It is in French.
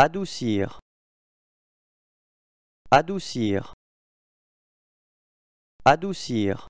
Adoucir. Adoucir. Adoucir.